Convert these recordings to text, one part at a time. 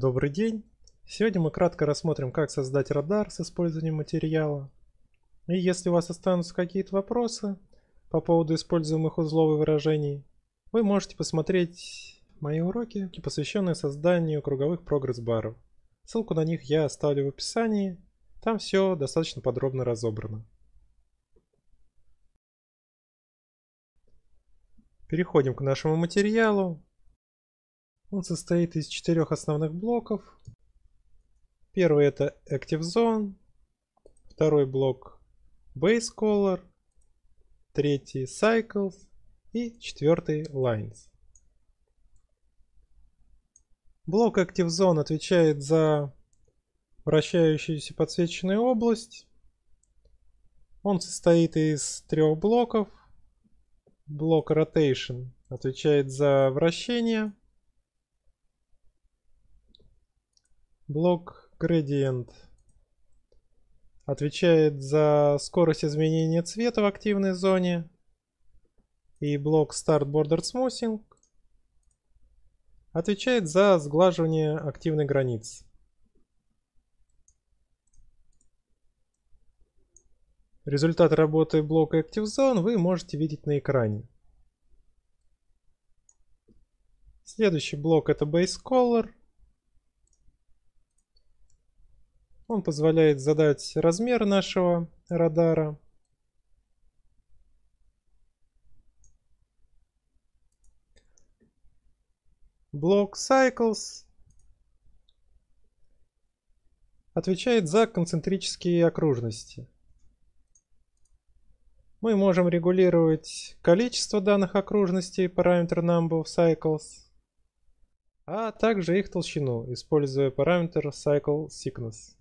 Добрый день! Сегодня мы кратко рассмотрим, как создать радар с использованием материала. И если у вас останутся какие-то вопросы по поводу используемых узлов и выражений, вы можете посмотреть мои уроки, посвященные созданию круговых прогресс-баров. Ссылку на них я оставлю в описании, там все достаточно подробно разобрано. Переходим к нашему материалу. Он состоит из четырех основных блоков. Первый это Active Zone, второй блок Base Color, третий Cycles и четвертый Lines. Блок Active Zone отвечает за вращающуюся подсвеченную область. Он состоит из трех блоков. Блок Rotation отвечает за вращение. Блок Gradient отвечает за скорость изменения цвета в активной зоне. И блок Start Border Smoothing отвечает за сглаживание активной границ. Результат работы блока ActiveZone вы можете видеть на экране. Следующий блок это Base Color – Он позволяет задать размер нашего радара. Блок Cycles отвечает за концентрические окружности. Мы можем регулировать количество данных окружностей, параметр number of cycles, а также их толщину, используя параметр cycle sickness.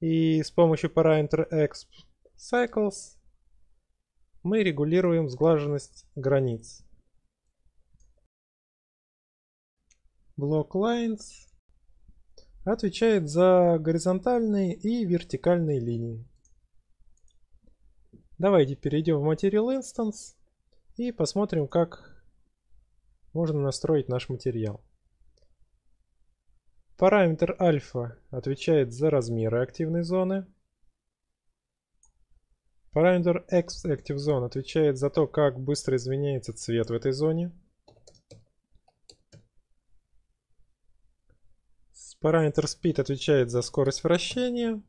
И с помощью параметра Exp Cycles мы регулируем сглаженность границ. Блок lines отвечает за горизонтальные и вертикальные линии. Давайте перейдем в Material Instance и посмотрим, как можно настроить наш материал. Параметр альфа отвечает за размеры активной зоны. Параметр X-Active Zone отвечает за то, как быстро изменяется цвет в этой зоне. Параметр Speed отвечает за скорость вращения.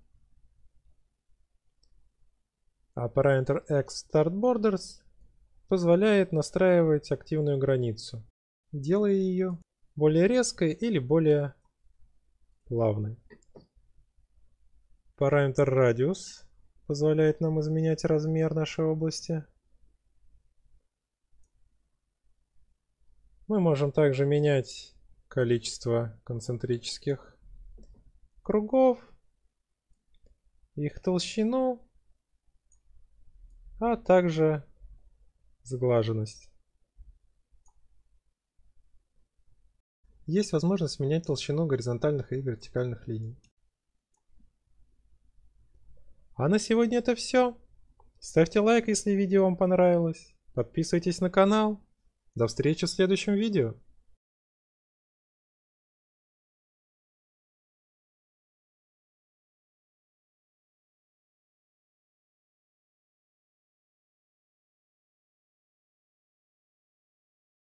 А параметр X Start Borders позволяет настраивать активную границу, делая ее более резкой или более главный. Параметр радиус позволяет нам изменять размер нашей области. Мы можем также менять количество концентрических кругов, их толщину, а также сглаженность. Есть возможность менять толщину горизонтальных и вертикальных линий. А на сегодня это все. Ставьте лайк, если видео вам понравилось. Подписывайтесь на канал. До встречи в следующем видео.